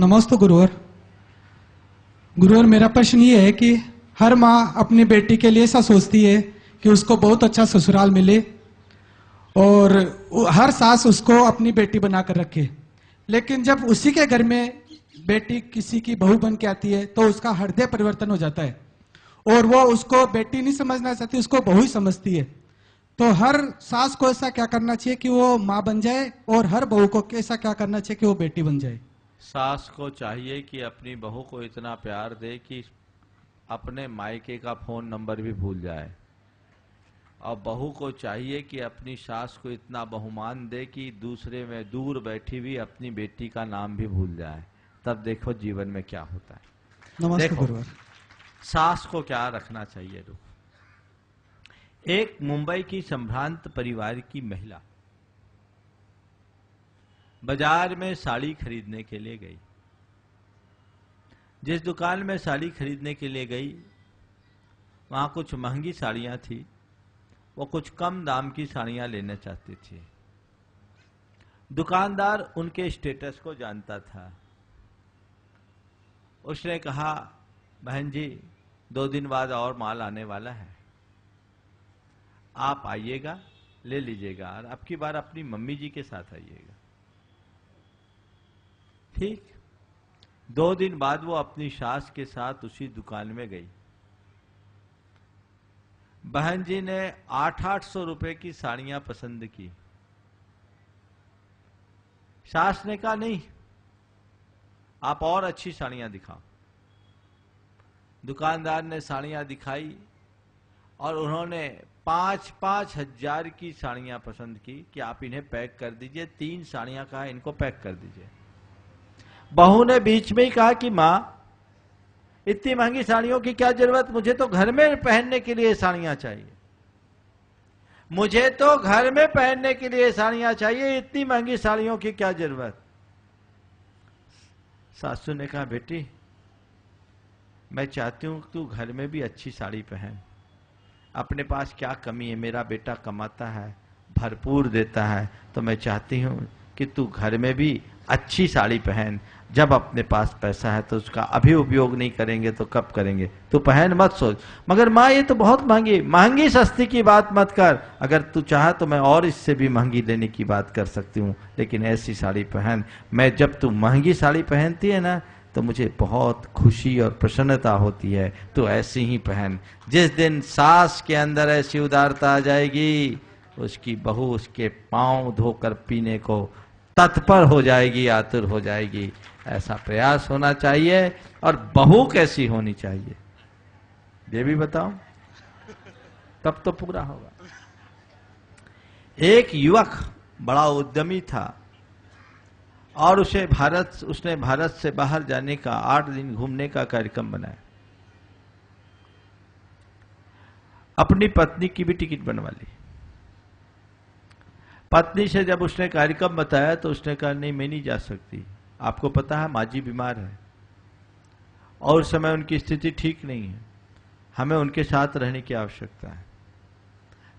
नमस्ते गुरुवर गुरुवर मेरा प्रश्न ये है कि हर माँ अपनी बेटी के लिए ऐसा सोचती है कि उसको बहुत अच्छा ससुराल मिले और हर सास उसको अपनी बेटी बना कर रखे लेकिन जब उसी के घर में बेटी किसी की बहू बन के आती है तो उसका हृदय परिवर्तन हो जाता है और वो उसको बेटी नहीं समझना चाहती उसको बहू ही समझती है तो हर सास को ऐसा क्या करना चाहिए कि वो माँ बन जाए और हर बहू को ऐसा क्या करना चाहिए कि वो बेटी बन जाए सास को चाहिए कि अपनी बहू को इतना प्यार दे कि अपने मायके का फोन नंबर भी भूल जाए और बहू को चाहिए कि अपनी सास को इतना बहुमान दे कि दूसरे में दूर बैठी हुई अपनी बेटी का नाम भी भूल जाए तब देखो जीवन में क्या होता है देखो सास को क्या रखना चाहिए रुख एक मुंबई की संभ्रांत परिवार की महिला बाजार में साड़ी खरीदने के लिए गई जिस दुकान में साड़ी खरीदने के लिए गई वहाँ कुछ महंगी साड़ियाँ थी वो कुछ कम दाम की साड़ियाँ लेना चाहती थी दुकानदार उनके स्टेटस को जानता था उसने कहा बहन जी दो दिन बाद और माल आने वाला है आप आइएगा ले लीजिएगा और आपकी बार अपनी मम्मी जी के साथ आइएगा ठीक दो दिन बाद वो अपनी सास के साथ उसी दुकान में गई बहन जी ने आठ आठ सौ रुपए की साड़ियां पसंद की सास ने कहा नहीं आप और अच्छी साड़ियां दिखाओ दुकानदार ने साड़ियां दिखाई और उन्होंने पांच पांच हजार की साड़ियां पसंद की कि आप इन्हें पैक कर दीजिए तीन साड़ियां कहा इनको पैक कर दीजिए बहू ने बीच में ही कहा कि माँ इतनी महंगी साड़ियों की क्या जरूरत मुझे तो घर में पहनने के लिए साड़ियां चाहिए मुझे तो घर में पहनने के लिए साड़ियां चाहिए इतनी महंगी साड़ियों की क्या जरूरत सासू ने कहा बेटी मैं चाहती हूं तू घर में भी अच्छी साड़ी पहन अपने पास क्या कमी है मेरा बेटा कमाता है भरपूर देता है तो मैं चाहती हूं कि तू घर में भी अच्छी साड़ी पहन जब अपने पास पैसा है तो उसका अभी उपयोग नहीं करेंगे तो कब करेंगे तू पहन मत सोच मगर माँ ये तो बहुत महंगी महंगी सस्ती की बात मत कर अगर तू चाह तो मैं और इससे भी महंगी लेने की बात कर सकती हूँ लेकिन ऐसी साड़ी पहन मैं जब तू महंगी साड़ी पहनती है ना तो मुझे बहुत खुशी और प्रसन्नता होती है तो ऐसी ही पहन जिस दिन सास के अंदर ऐसी उदारता आ जाएगी उसकी बहू उसके पाँव धोकर पीने को तत्पर हो जाएगी आतुर हो जाएगी ऐसा प्रयास होना चाहिए और बहु कैसी होनी चाहिए ये भी बताओ तब तो पूरा होगा एक युवक बड़ा उद्यमी था और उसे भारत उसने भारत से बाहर जाने का आठ दिन घूमने का कार्यक्रम बनाया अपनी पत्नी की भी टिकट बनवा ली पत्नी से जब उसने कार्यक्रम बताया तो उसने कहा नहीं मैं नहीं जा सकती आपको पता है माजी बीमार है और समय उनकी स्थिति ठीक नहीं है हमें उनके साथ रहने की आवश्यकता है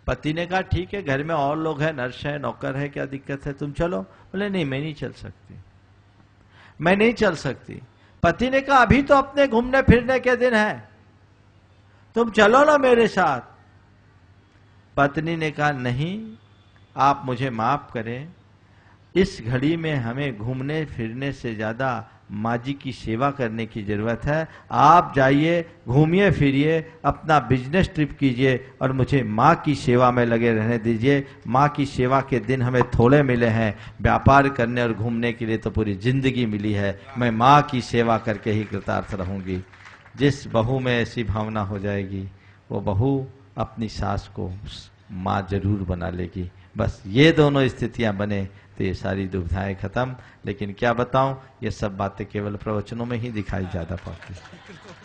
पति ने कहा ठीक है घर में और लोग हैं नर्स है नौकर है क्या दिक्कत है तुम चलो बोले नहीं मैं नहीं चल सकती मैं नहीं चल सकती पति ने कहा अभी तो अपने घूमने फिरने के दिन है तुम चलो ना मेरे साथ पत्नी ने कहा नहीं आप मुझे माफ करें इस घड़ी में हमें घूमने फिरने से ज़्यादा माँ जी की सेवा करने की ज़रूरत है आप जाइए घूमिए फिरिए अपना बिजनेस ट्रिप कीजिए और मुझे माँ की सेवा में लगे रहने दीजिए माँ की सेवा के दिन हमें थोड़े मिले हैं व्यापार करने और घूमने के लिए तो पूरी ज़िंदगी मिली है मैं माँ की सेवा करके ही कृतार्थ रहूंगी जिस बहू में ऐसी भावना हो जाएगी वो बहू अपनी सास को माँ जरूर बना लेगी बस ये दोनों स्थितियां बने तो ये सारी दुविधाएं खत्म लेकिन क्या बताऊं ये सब बातें केवल प्रवचनों में ही दिखाई ज्यादा पड़ती